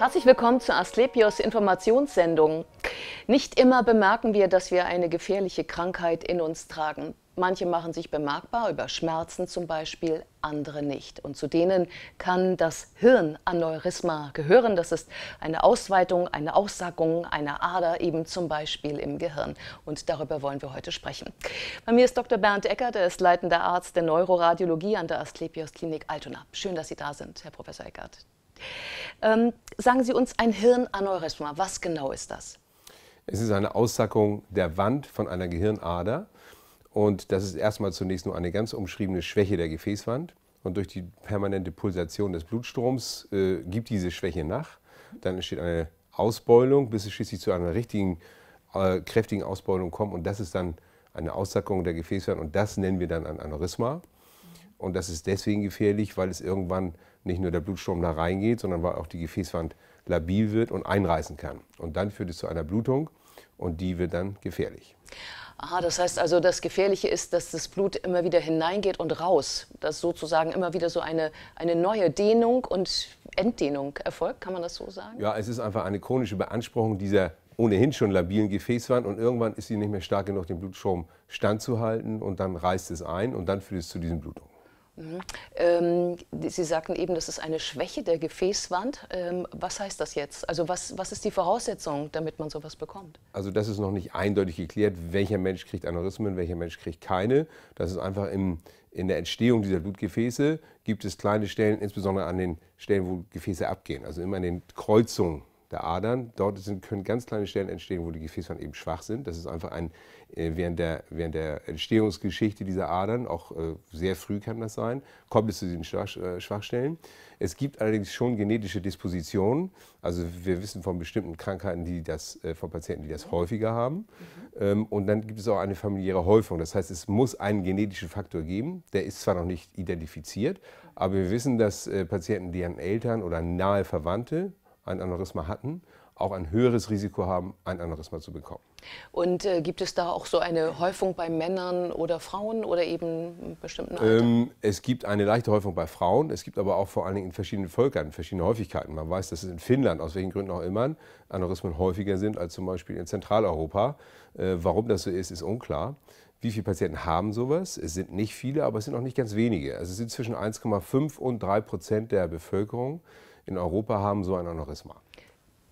Herzlich willkommen zu Asklepios Informationssendung. Nicht immer bemerken wir, dass wir eine gefährliche Krankheit in uns tragen. Manche machen sich bemerkbar über Schmerzen zum Beispiel, andere nicht. Und zu denen kann das Hirnaneurysma gehören. Das ist eine Ausweitung, eine Aussackung einer Ader eben zum Beispiel im Gehirn. Und darüber wollen wir heute sprechen. Bei mir ist Dr. Bernd Eckert, er ist leitender Arzt der Neuroradiologie an der Asklepios Klinik Altona. Schön, dass Sie da sind, Herr Professor Eckert. Ähm, sagen Sie uns ein Hirnaneurysma. Was genau ist das? Es ist eine Aussackung der Wand von einer Gehirnader. Und das ist erstmal zunächst nur eine ganz umschriebene Schwäche der Gefäßwand. Und durch die permanente Pulsation des Blutstroms äh, gibt diese Schwäche nach. Dann entsteht eine Ausbeulung, bis es schließlich zu einer richtigen, äh, kräftigen Ausbeulung kommt. Und das ist dann eine Aussackung der Gefäßwand. Und das nennen wir dann ein Aneurysma. Und das ist deswegen gefährlich, weil es irgendwann nicht nur der Blutstrom da reingeht, sondern weil auch die Gefäßwand labil wird und einreißen kann. Und dann führt es zu einer Blutung und die wird dann gefährlich. Aha, das heißt also, das Gefährliche ist, dass das Blut immer wieder hineingeht und raus, dass sozusagen immer wieder so eine, eine neue Dehnung und Entdehnung erfolgt, kann man das so sagen? Ja, es ist einfach eine chronische Beanspruchung dieser ohnehin schon labilen Gefäßwand und irgendwann ist sie nicht mehr stark genug, den Blutstrom standzuhalten und dann reißt es ein und dann führt es zu diesen Blutungen. Mhm. Ähm, Sie sagten eben, das ist eine Schwäche der Gefäßwand. Ähm, was heißt das jetzt? Also was, was ist die Voraussetzung, damit man sowas bekommt? Also das ist noch nicht eindeutig geklärt, welcher Mensch kriegt Aneurysmen, welcher Mensch kriegt keine. Das ist einfach im, in der Entstehung dieser Blutgefäße gibt es kleine Stellen, insbesondere an den Stellen, wo Gefäße abgehen, also immer an den Kreuzungen der Adern. Dort sind, können ganz kleine Stellen entstehen, wo die Gefäßwand eben schwach sind. Das ist einfach ein, äh, während, der, während der Entstehungsgeschichte dieser Adern, auch äh, sehr früh kann das sein, kommt es zu diesen äh, Schwachstellen. Es gibt allerdings schon genetische Dispositionen. Also wir wissen von bestimmten Krankheiten, die das, von Patienten, die das häufiger haben. Mhm. Und dann gibt es auch eine familiäre Häufung. Das heißt, es muss einen genetischen Faktor geben. Der ist zwar noch nicht identifiziert, aber wir wissen, dass Patienten, deren Eltern oder nahe Verwandte ein Aneurysma hatten, auch ein höheres Risiko haben, ein Aneurysma zu bekommen. Und äh, gibt es da auch so eine Häufung bei Männern oder Frauen oder eben bestimmten Alter? Ähm, es gibt eine leichte Häufung bei Frauen, es gibt aber auch vor allen Dingen in verschiedenen Völkern verschiedene Häufigkeiten. Man weiß, dass es in Finnland, aus welchen Gründen auch immer, Aneurysmen häufiger sind als zum Beispiel in Zentraleuropa. Äh, warum das so ist, ist unklar. Wie viele Patienten haben sowas? Es sind nicht viele, aber es sind auch nicht ganz wenige. Also es sind zwischen 1,5 und 3 Prozent der Bevölkerung, in Europa haben so ein Aneurysma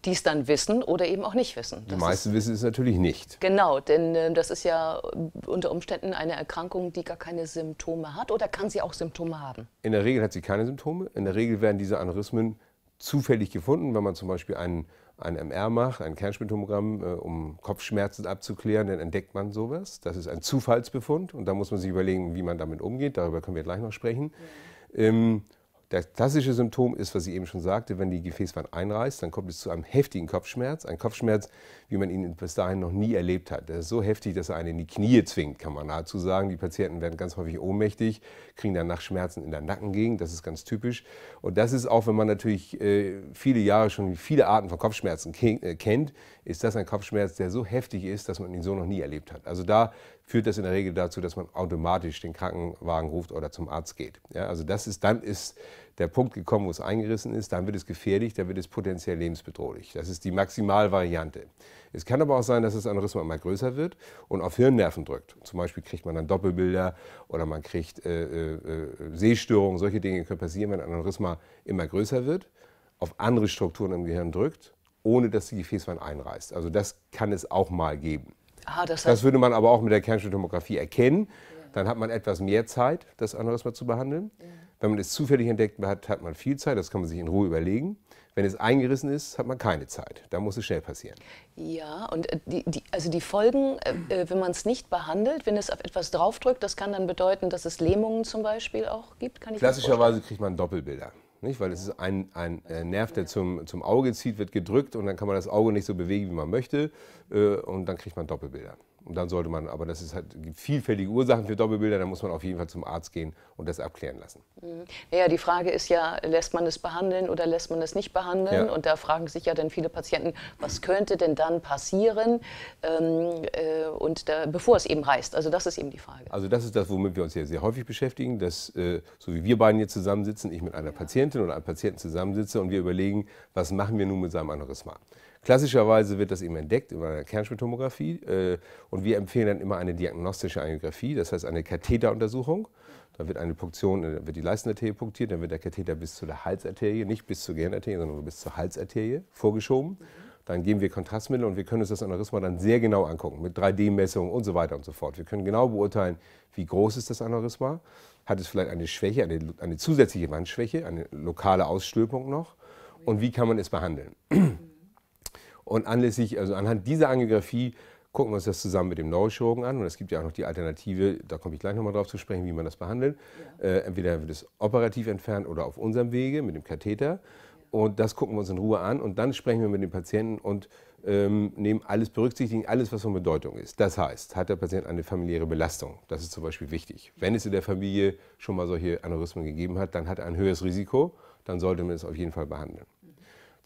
die es dann wissen oder eben auch nicht wissen. Das die meisten ist, wissen es natürlich nicht. Genau, denn äh, das ist ja äh, unter Umständen eine Erkrankung, die gar keine Symptome hat oder kann sie auch Symptome haben? In der Regel hat sie keine Symptome. In der Regel werden diese Aneurysmen zufällig gefunden, wenn man zum Beispiel einen, ein MR macht, ein Kernspintomogramm, äh, um Kopfschmerzen abzuklären, dann entdeckt man sowas. Das ist ein Zufallsbefund und da muss man sich überlegen, wie man damit umgeht. Darüber können wir gleich noch sprechen. Ja. Ähm, das klassische Symptom ist, was ich eben schon sagte, wenn die Gefäßwand einreißt, dann kommt es zu einem heftigen Kopfschmerz. Ein Kopfschmerz, wie man ihn bis dahin noch nie erlebt hat. Der ist so heftig, dass er einen in die Knie zwingt, kann man nahezu sagen. Die Patienten werden ganz häufig ohnmächtig, kriegen danach Schmerzen in der Nackengegend. Das ist ganz typisch. Und das ist auch, wenn man natürlich äh, viele Jahre schon viele Arten von Kopfschmerzen ke äh, kennt, ist das ein Kopfschmerz, der so heftig ist, dass man ihn so noch nie erlebt hat. Also da führt das in der Regel dazu, dass man automatisch den Krankenwagen ruft oder zum Arzt geht. Ja, also das ist, dann ist der Punkt gekommen, wo es eingerissen ist, dann wird es gefährlich, dann wird es potenziell lebensbedrohlich. Das ist die Maximalvariante. Es kann aber auch sein, dass das Aneurysma immer größer wird und auf Hirnnerven drückt. Zum Beispiel kriegt man dann Doppelbilder oder man kriegt äh, äh, äh Sehstörungen. Solche Dinge können passieren, wenn ein Aneurysma immer größer wird, auf andere Strukturen im Gehirn drückt, ohne dass die Gefäßwand einreißt. Also das kann es auch mal geben. Ah, das, heißt das, würde man aber auch mit der Kernspintomographie erkennen. Ja. Dann hat man etwas mehr Zeit, das Aneurysma zu behandeln. Ja. Wenn man es zufällig entdeckt hat, hat man viel Zeit, das kann man sich in Ruhe überlegen. Wenn es eingerissen ist, hat man keine Zeit. Da muss es schnell passieren. Ja, und äh, die, die also die Folgen, äh, äh, wenn man es nicht behandelt, wenn es auf etwas draufdrückt, das kann dann bedeuten, dass es Lähmungen zum Beispiel auch gibt? Klassischerweise kriegt man Doppelbilder. Nicht? Weil es ist ein, ein äh, Nerv, der zum, zum Auge zieht, wird gedrückt und dann kann man das Auge nicht so bewegen, wie man möchte äh, und dann kriegt man Doppelbilder. Und dann sollte man, aber das ist halt vielfältige Ursachen für Doppelbilder, da muss man auf jeden Fall zum Arzt gehen und das abklären lassen. Naja, mhm. die Frage ist ja, lässt man es behandeln oder lässt man es nicht behandeln? Ja. Und da fragen sich ja dann viele Patienten, was könnte denn dann passieren? Ähm, äh, und da, bevor es eben reißt. Also das ist eben die Frage. Also das ist das, womit wir uns ja sehr häufig beschäftigen, dass äh, so wie wir beiden jetzt zusammensitzen, ich mit einer ja. Patientin oder einem Patienten zusammensitze und wir überlegen, was machen wir nun mit seinem Aneurysma? Klassischerweise wird das eben entdeckt über eine Kernspintomographie äh, und wir empfehlen dann immer eine diagnostische Angiografie, das heißt eine Katheteruntersuchung. Da wird eine Punktion, dann äh, wird die Leistenarterie punktiert, dann wird der Katheter bis zu der Halsarterie, nicht bis zur Gehirnarterie, sondern bis zur Halsarterie vorgeschoben. Dann geben wir Kontrastmittel und wir können uns das Aneurysma dann sehr genau angucken mit 3D-Messungen und so weiter und so fort. Wir können genau beurteilen, wie groß ist das Aneurysma, hat es vielleicht eine Schwäche, eine, eine zusätzliche Wandschwäche, eine lokale Ausstülpung noch und wie kann man es behandeln. Und anlässlich, also anhand dieser Angiografie gucken wir uns das zusammen mit dem Neurochirurgen an. Und es gibt ja auch noch die Alternative, da komme ich gleich nochmal drauf zu sprechen, wie man das behandelt. Ja. Äh, entweder wird es operativ entfernt oder auf unserem Wege mit dem Katheter. Und das gucken wir uns in Ruhe an und dann sprechen wir mit dem Patienten und ähm, nehmen alles berücksichtigen, alles, was von Bedeutung ist. Das heißt, hat der Patient eine familiäre Belastung? Das ist zum Beispiel wichtig. Wenn es in der Familie schon mal solche Aneurysmen gegeben hat, dann hat er ein höheres Risiko, dann sollte man es auf jeden Fall behandeln.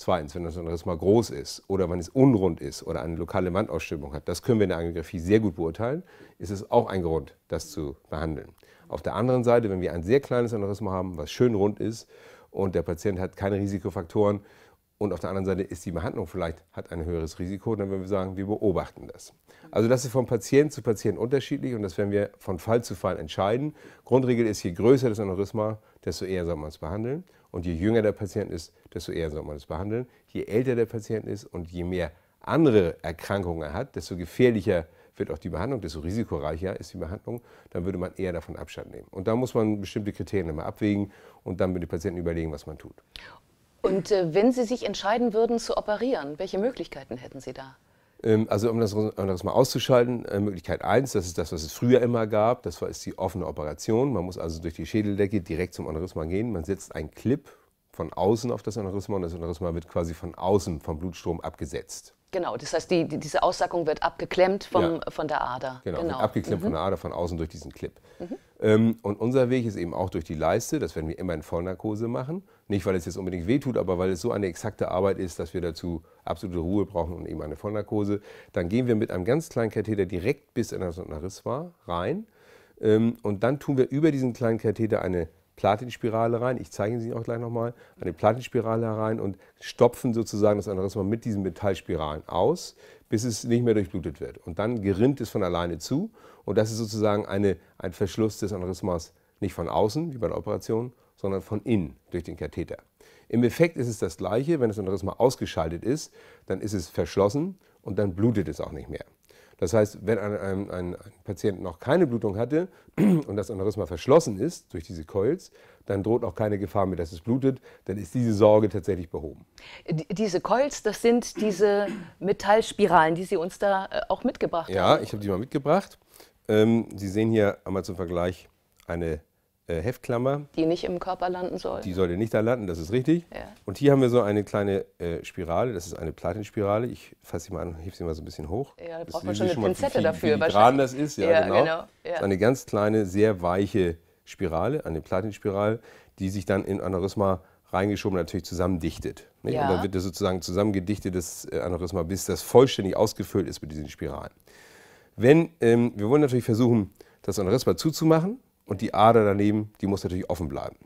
Zweitens, wenn das Aneurysma groß ist oder wenn es unrund ist oder eine lokale Wandausstimmung hat, das können wir in der Angiografie sehr gut beurteilen, ist es auch ein Grund, das zu behandeln. Auf der anderen Seite, wenn wir ein sehr kleines Aneurysma haben, was schön rund ist und der Patient hat keine Risikofaktoren und auf der anderen Seite ist die Behandlung vielleicht, hat ein höheres Risiko, dann würden wir sagen, wir beobachten das. Also das ist von Patient zu Patient unterschiedlich und das werden wir von Fall zu Fall entscheiden. Grundregel ist, je größer das Aneurysma, desto eher soll man es behandeln. Und je jünger der Patient ist, desto eher soll man es behandeln. Je älter der Patient ist und je mehr andere Erkrankungen er hat, desto gefährlicher wird auch die Behandlung, desto risikoreicher ist die Behandlung, dann würde man eher davon Abstand nehmen. Und da muss man bestimmte Kriterien immer abwägen und dann mit den Patienten überlegen, was man tut. Und äh, wenn Sie sich entscheiden würden zu operieren, welche Möglichkeiten hätten Sie da? Ähm, also um das, um das, mal auszuschalten, äh, Möglichkeit 1, das ist das, was es früher immer gab, das war, ist die offene Operation. Man muss also durch die Schädeldecke direkt zum Aneurysma gehen. Man setzt einen Clip von außen auf das Aneurysma und das Aneurysma wird quasi von außen vom Blutstrom abgesetzt. Genau, das heißt, die, die, diese Aussackung wird abgeklemmt vom, ja. von der Ader. Genau, genau. abgeklemmt mhm. von der mhm. Ader, von außen durch diesen Clip. Mhm. Ähm, und unser Weg ist eben auch durch die Leiste, das werden wir immer in Vollnarkose machen. Nicht, weil es jetzt unbedingt wehtut, aber weil es so eine exakte Arbeit ist, dass wir dazu absolute Ruhe brauchen und eben eine Vollnarkose. Dann gehen wir mit einem ganz kleinen Katheter direkt bis in das Riss rein. Ähm, und dann tun wir über diesen kleinen Katheter eine Platinspirale rein. Ich zeige Ihnen sie auch gleich nochmal. Eine Platinspirale herein und stopfen sozusagen das Aneurysma mit diesen Metallspiralen aus, bis es nicht mehr durchblutet wird. Und dann gerinnt es von alleine zu. Und das ist sozusagen eine, ein Verschluss des Aneurysmas nicht von außen, wie bei der Operation, sondern von innen durch den Katheter. Im Effekt ist es das gleiche, wenn das Aneurysma ausgeschaltet ist, dann ist es verschlossen und dann blutet es auch nicht mehr. Das heißt, wenn ein, ein, ein, Patient noch keine Blutung hatte und das Aneurysma verschlossen ist durch diese Coils, dann droht auch keine Gefahr mehr, dass es blutet. Dann ist diese Sorge tatsächlich behoben. Diese Coils, das sind diese Metallspiralen, die Sie uns da äh, auch mitgebracht ja, haben. Ja, ich habe die mal mitgebracht. Ähm, Sie sehen hier einmal zum Vergleich eine äh, Heftklammer. Die nicht im Körper landen soll. Die sollte nicht da landen, das ist richtig. Ja. Und hier haben wir so eine kleine äh, Spirale, das ist eine Platinspirale. Ich fasse sie mal an, hebe sie mal so ein bisschen hoch. Ja, da braucht man schon eine schon Pinzette viel, dafür. Wie dran das ist, ja, ja genau. genau. Ja. Das ist eine ganz kleine, sehr weiche Spirale, eine Platinspirale, die sich dann in Aneurysma reingeschoben natürlich zusammendichtet. Nicht? Ja. Und dann wird das sozusagen zusammengedichtet, das äh, Aneurysma, bis das vollständig ausgefüllt ist mit diesen Spiralen. Wenn, ähm, wir wollen natürlich versuchen, das Aneurysma zuzumachen, und die Ader daneben, die muss natürlich offen bleiben.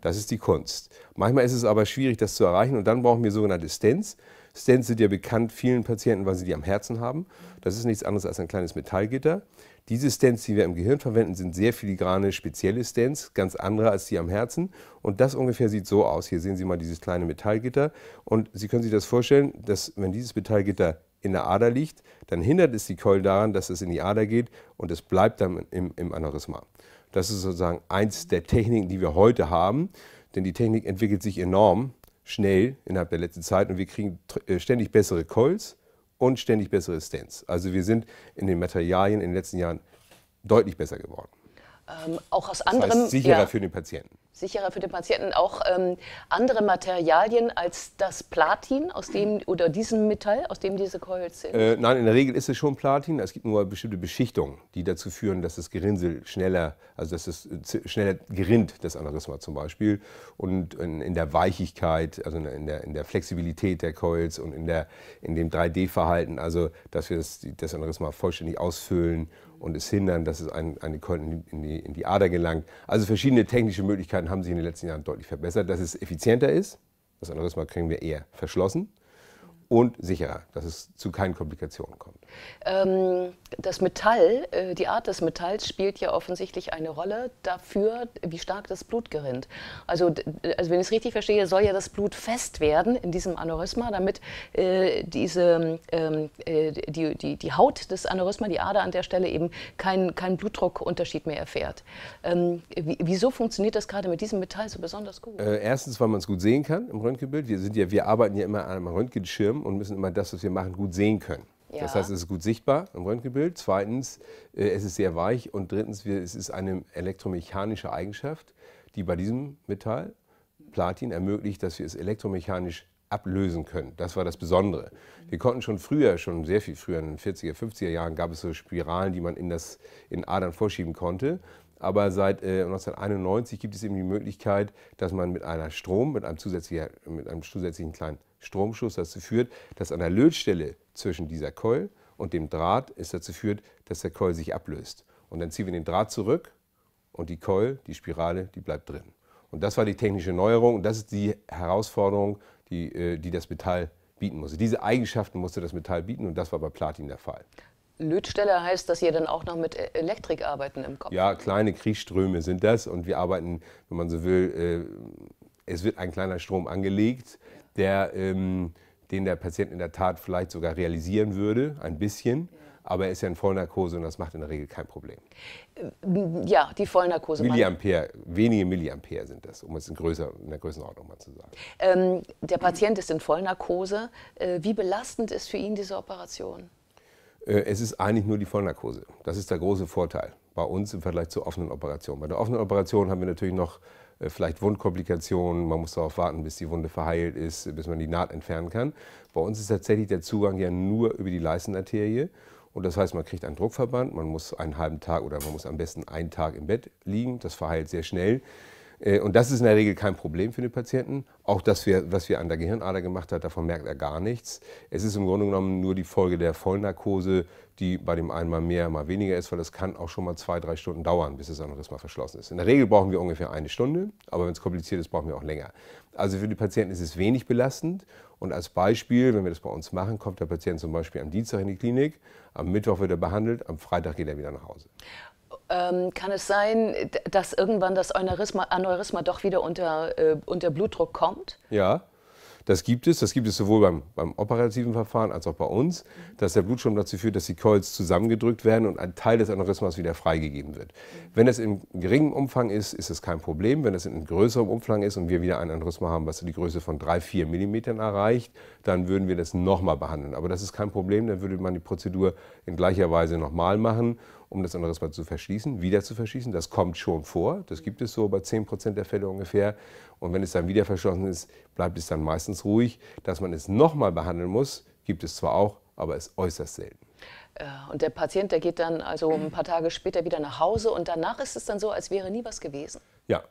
Das ist die Kunst. Manchmal ist es aber schwierig, das zu erreichen und dann brauchen wir sogenannte Stents. Stents sind ja bekannt vielen Patienten, weil sie die am Herzen haben. Das ist nichts anderes als ein kleines Metallgitter. Diese Stents, die wir im Gehirn verwenden, sind sehr filigrane, spezielle Stents, ganz andere als die am Herzen. Und das ungefähr sieht so aus. Hier sehen Sie mal dieses kleine Metallgitter. Und Sie können sich das vorstellen, dass wenn dieses Metallgitter in der Ader liegt, dann hindert es die Keule daran, dass es in die Ader geht und es bleibt dann im, im Aneurysma. Das ist sozusagen eins der Techniken, die wir heute haben. Denn die Technik entwickelt sich enorm schnell innerhalb der letzten Zeit und wir kriegen äh, ständig bessere Calls und ständig bessere Stents. Also wir sind in den Materialien in den letzten Jahren deutlich besser geworden. Ähm, auch aus das Heißt sicherer ja. für den Patienten sicherer für den Patienten auch ähm, andere Materialien als das Platin aus dem oder diesem Metall, aus dem diese Coils sind? Äh, nein, in der Regel ist es schon Platin. Es gibt nur bestimmte Beschichtungen, die dazu führen, dass das Gerinnsel schneller, also dass es äh, schneller gerinnt, das Aneurysma zum Beispiel. Und in, in, der Weichigkeit, also in der, in der Flexibilität der Coils und in, der, in dem 3D-Verhalten, also dass wir das, das Aneurysma vollständig ausfüllen und es hindern, dass es eine Coil in die, in die Ader gelangt. Also verschiedene technische Möglichkeiten haben sich in den letzten Jahren deutlich verbessert, dass es effizienter ist. Das andere Mal kriegen wir eher verschlossen und sicherer, dass es zu keinen Komplikationen kommt. Ähm, das Metall, äh, die Art des Metalls spielt ja offensichtlich eine Rolle dafür, wie stark das Blut gerinnt. Also, also wenn ich es richtig verstehe, soll ja das Blut fest werden in diesem Aneurysma, damit äh, diese, ähm, äh, die, die, die Haut des Aneurysma, die Ader an der Stelle eben keinen kein Blutdruckunterschied mehr erfährt. Ähm, wieso funktioniert das gerade mit diesem Metall so besonders gut? Äh, erstens, weil man es gut sehen kann im Röntgenbild. Wir, sind ja, wir arbeiten ja immer an einem Röntgenschirm haben und müssen immer das, was wir machen, gut sehen können. Ja. Das heißt, es ist gut sichtbar im Röntgenbild. Zweitens, äh, es ist sehr weich. Und drittens, wir, es ist eine elektromechanische Eigenschaft, die bei diesem Metall, Platin, ermöglicht, dass wir es elektromechanisch ablösen können. Das war das Besondere. Wir konnten schon früher, schon sehr viel früher, in den 40er, 50er Jahren, gab es so Spiralen, die man in, das, in Adern vorschieben konnte. Aber seit äh, 1991 gibt es eben die Möglichkeit, dass man mit einer Strom, mit einem, zusätzlicher, mit einem zusätzlichen kleinen Stromschuss dazu führt, dass an der Lötstelle zwischen dieser Keul und dem Draht es dazu führt, dass der Keul sich ablöst. Und dann ziehen wir den Draht zurück und die Keul, die Spirale, die bleibt drin. Und das war die technische Neuerung und das ist die Herausforderung, die, äh, die das Metall bieten musste. Diese Eigenschaften musste das Metall bieten und das war bei Platin der Fall. Lötstelle heißt, dass ihr dann auch noch mit äh, Elektrik arbeiten im Kopf. Ja, kleine Kriegsströme sind das und wir arbeiten, wenn man so will, äh, es wird ein kleiner Strom angelegt, der, ähm, den der Patient in der Tat vielleicht sogar realisieren würde, ein bisschen. Aber er ist ja in Vollnarkose und das macht in der Regel kein Problem. Äh, ja, die Vollnarkose. Milliampere, wenige Milliampere sind das, um es in, größer, in der Größenordnung mal zu sagen. Ähm, der Patient ist in Vollnarkose. Äh, wie belastend ist für ihn diese Operation? Äh, es ist eigentlich nur die Vollnarkose. Das ist der große Vorteil bei uns im Vergleich zur offenen Operation. Bei der offenen Operation haben wir natürlich noch äh, vielleicht Wundkomplikationen, man muss darauf warten, bis die Wunde verheilt ist, bis man die Naht entfernen kann. Bei uns ist tatsächlich der Zugang ja nur über die Leistenarterie. Und das heißt, man kriegt einen Druckverband, man muss einen halben Tag oder man muss am besten einen Tag im Bett liegen. Das verheilt sehr schnell. Äh, und das ist in der Regel kein Problem für den Patienten. Auch das, was wir an der Gehirnader gemacht haben, davon merkt er gar nichts. Es ist im Grunde genommen nur die Folge der Vollnarkose, die bei dem einen mal mehr, mal weniger ist, weil es kann auch schon mal zwei, drei Stunden dauern, bis es das mal verschlossen ist. In der Regel brauchen wir ungefähr eine Stunde, aber wenn es kompliziert ist, brauchen wir auch länger. Also für die Patienten ist es wenig belastend. Und als Beispiel, wenn wir das bei uns machen, kommt der Patient zum Beispiel am Dienstag in die Klinik, am Mittwoch wird er behandelt, am Freitag geht er wieder nach Hause. Ähm, kann es sein, dass irgendwann das Aneurysma, Aneurysma doch wieder unter, äh, unter Blutdruck kommt? Ja. Das gibt es. Das gibt es sowohl beim, beim, operativen Verfahren als auch bei uns, mhm. dass der Blutstrom dazu führt, dass die Coils zusammengedrückt werden und ein Teil des Aneurysmas wieder freigegeben wird. Mhm. Wenn es in geringem Umfang ist, ist es kein Problem. Wenn es in größerem Umfang ist und wir wieder ein Aneurysma haben, was die Größe von 3, 4 mm erreicht, dann würden wir das nochmal behandeln. Aber das ist kein Problem. Dann würde man die Prozedur in gleicher Weise nochmal machen um das andere Mal zu verschließen, wieder zu verschließen. Das kommt schon vor. Das gibt es so bei 10 der Fälle ungefähr. Und wenn es dann wieder verschlossen ist, bleibt es dann meistens ruhig. Dass man es nochmal behandeln muss, gibt es zwar auch, aber ist äußerst selten. Äh, und der Patient, der geht dann also ein paar Tage später wieder nach Hause und danach ist es dann so, als wäre nie was gewesen. Ja,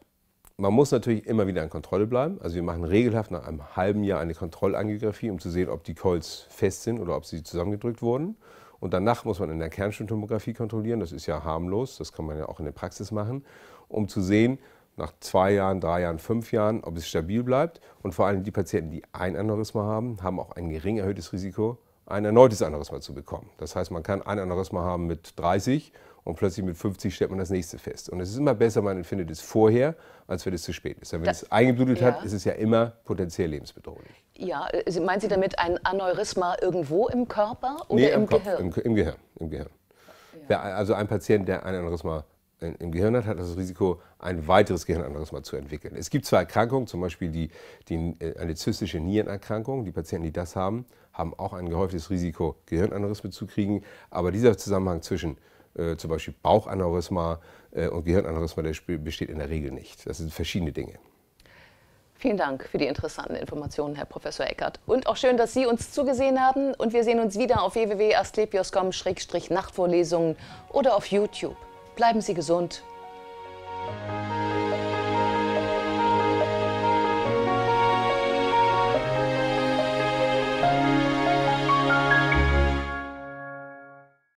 man muss natürlich immer wieder in Kontrolle bleiben. Also wir machen regelhaft nach einem halben Jahr eine Kontrollangiografie, um zu sehen, ob die Colts fest sind oder ob sie zusammengedrückt wurden. Und danach muss man in der Kernspintomographie kontrollieren, das ist ja harmlos, das kann man ja auch in der Praxis machen, um zu sehen, nach zwei Jahren, drei Jahren, fünf Jahren, ob es stabil bleibt. Und vor allem die Patienten, die ein Aneurysma haben, haben auch ein gering erhöhtes Risiko, ein erneutes Aneurysma zu bekommen. Das heißt, man kann ein Aneurysma haben mit 30 und plötzlich mit 50 stellt man das nächste fest. Und es ist immer besser, man findet es vorher, als wenn es zu spät ist. Denn wenn das, es eingeblutet ja. hat, ist es ja immer potenziell lebensbedrohlich. Ja, äh, meinen Sie damit ein Aneurysma irgendwo im Körper oder nee, im, im Kopf, Gehirn? Im, Im, Gehirn, im Gehirn. Ja. also ein Patient, der ein Aneurysma im Gehirn hat, hat das Risiko, ein weiteres Gehirnaneurysma zu entwickeln. Es gibt zwar Erkrankungen, zum Beispiel die, die, äh, eine zystische Nierenerkrankung. Die Patienten, die das haben, haben auch ein gehäuftes Risiko, Gehirnaneurysme zu kriegen. Aber dieser Zusammenhang zwischen äh, zum Beispiel Bauchaneurysma äh, und Gehirnaneurysma, der besteht in der Regel nicht. Das sind verschiedene Dinge. Vielen Dank für die interessanten Informationen, Herr Professor Eckert. Und auch schön, dass Sie uns zugesehen haben. Und wir sehen uns wieder auf www.asklepios.com-nachtvorlesungen oder auf YouTube. Bleiben Sie gesund.